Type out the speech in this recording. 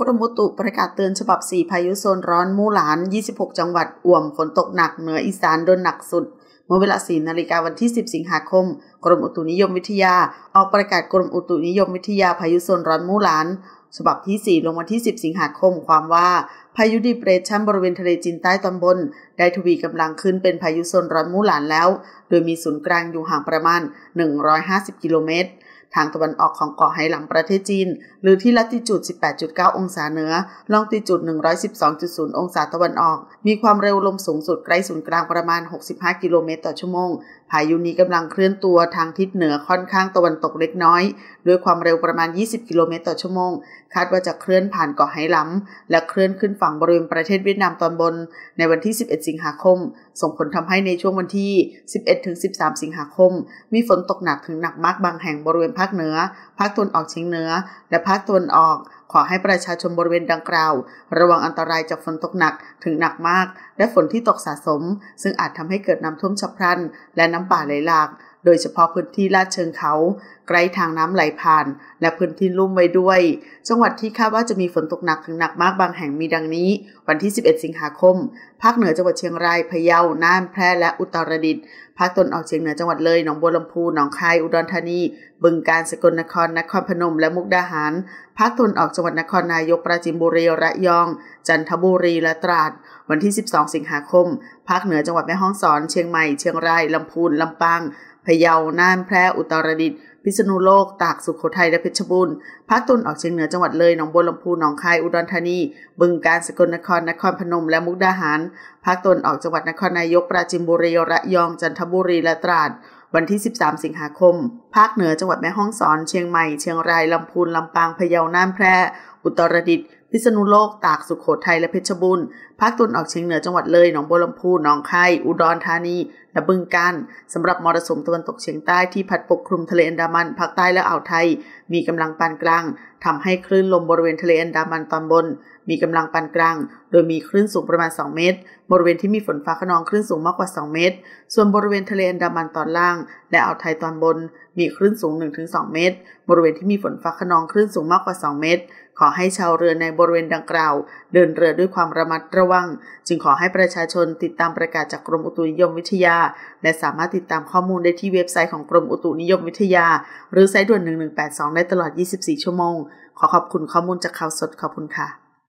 กรมอุตุประกาศเตือนฉบับ4พายุโซนร้อนมู่หลาน 26 จังหวัดอ่วมฝนตกหนักเหนืออีสานโดนหนักสุด เมื่อเวลา4นาฬิกาวันที่ 10 สิงหาคม กรมอุตุนิยมวิทยา ออกประกาศกรมอุตุนิยมวิทยาพายุโซนร้อนมู่หลาน ฉบับที่ 4 ลงวันที่ 10 สิงหาคม ความว่าพายุดีเพรสชั่นบริเวณทะเลจีนใต้ตอนบนได้ทวีกำลังขึ้นเป็นพายุโซนร้อนมู่หลานแล้ว โดยมีศูนย์กลางอยู่ห่างประมาณ 150 กิโลเมตรทางตะวันออกของเกาะไหหลำประเทศจีน หรือที่ละติจูด 18.9 องศาเหนือ ลองติจูด 112.0 องศาตะวันออก มีความเร็วลมสูงสุดใกล้ศูนย์กลางประมาณ 65 กิโลเมตรต่อชั่วโมง พายุนี้กำลังเคลื่อนตัวทางทิศเหนือค่อนข้างตะวันตกเล็กน้อย ด้วยความเร็วประมาณ 20 กิโลเมตรต่อชั่วโมงคาดว่าจะเคลื่อนผ่านเกาะไหหลำและเคลื่อนขึ้นฝั่งบริเวณประเทศเวียดนามตอนบน ในวันที่ 11 สิงหาคม ส่งผลทำให้ในช่วงวันที่ 11-13 สิงหาคม มีฝนตกหนักถึงหนักมากบางแห่งบริเวณภาคเหนือ ภาคตนออกเฉียงเหนือ และภาคตนออก ขอให้ประชาชนบริเวณดังกล่าว ระวังอันตรายจากฝนตกหนักถึงหนักมาก และฝนที่ตกสะสม ซึ่งอาจทำให้เกิดน้ำาท่วมฉับพลัน และน้ำป่าไหลหลากโดยเฉพาะพื้นที่ลาดเชิงเขาใกล้ทางน้ำไหลผ่าน และพื้นที่ลุ่มไว้ด้วย จังหวัดที่คาดว่าจะมีฝนตกหนักถึงหนักมากบางแห่งมีดังนี้ วันที่ 11 สิงหาคมภาคเหนือจังหวัดเชียงราย พะเยา น่าน แพร่ และอุตรดิตถ์ภาคตนออกเฉียงเหนือจังหวัดเลย หนองบัวลำพูหนองคาย อุดรธานี บึงกาฬ สกลนคร นครพนม และมุกดาหารภาคตนออกจังหวัดนครนายก ปราจีนบุรีระยอง จันทบุรี และตราด วันที่ 12 สิงหาคม ภาคเหนือจังหวัดแม่ฮ่องสอน เชียงใหม่ เชียงราย ลำพูน ลำปางพะเยา น่าน แพร่ อุตรดิตถ์พิษณุโลก ตากสุขโขทัยและเพชรบูรณ์ภาคตุนออกเชียงเหนือจังหวัดเลย หนองบัวลำพูหนองคาย อุดรธานี บึงกาฬสกลนคร นครพนม และมุกดาหารภาคตุนออกจังหวัดนครนายก ปราจินบุรี ระยองจันทบุรีและตราดวันที่ 13 สิงหาคมภาคเหนือจังหวัดแม่ฮ่องสอน เชียงใหม่ เชียงราย ลำพูน ลำปาง พะเยา น่าน แพร่ อุตรดิตถ์พิษณุโลกตากสุขโขทัยและเพชรบุรีภาคตะวันออกเฉียงเหนือจังหวัดเลยหนองบัวลำพูหนองคายอุดรธานีและบึงกาฬสำหรับมรสุมตะวันตกเฉียงใต้ที่พัดปกคลุมทะเลอันดามันภาคใต้และอ่าวไทย มีกำลังปานกลางทำให้คลื่นลมบริเวณทะเลอันดามันตอนบน มีกำลังปานกลางโดยมีคลื่นสูงประมาณ 2 เมตร บริเวณที่มีฝนฟ้าขนองคลื่นสูงมากกว่า 2 เมตร ส่วนบริเวณทะเลอันดามันตอนล่าง และอ่าวไทยตอนบนมีคลื่นสูง 1-2 เมตร บริเวณที่มีฝนฟ้าขนองคลื่นสูงมากกว่า 2 เมตร ขอให้ชาวเรือในบริเวณดังกล่าว เดินเรือด้วยความระมัดระวัง จึงขอให้ประชาชนติดตามประกาศจากกรมอุตุนิยมวิทยา และสามารถติดตามข้อมูลได้ที่เว็บไซต์ของกรมอุตุนิยมวิทยา หรือไซต์ด่วน 1182 ได้ตลอด 24 ชั่วโมง ขอขอบคุณข้อมูลจากข่าวสดขอบคุณค่ะ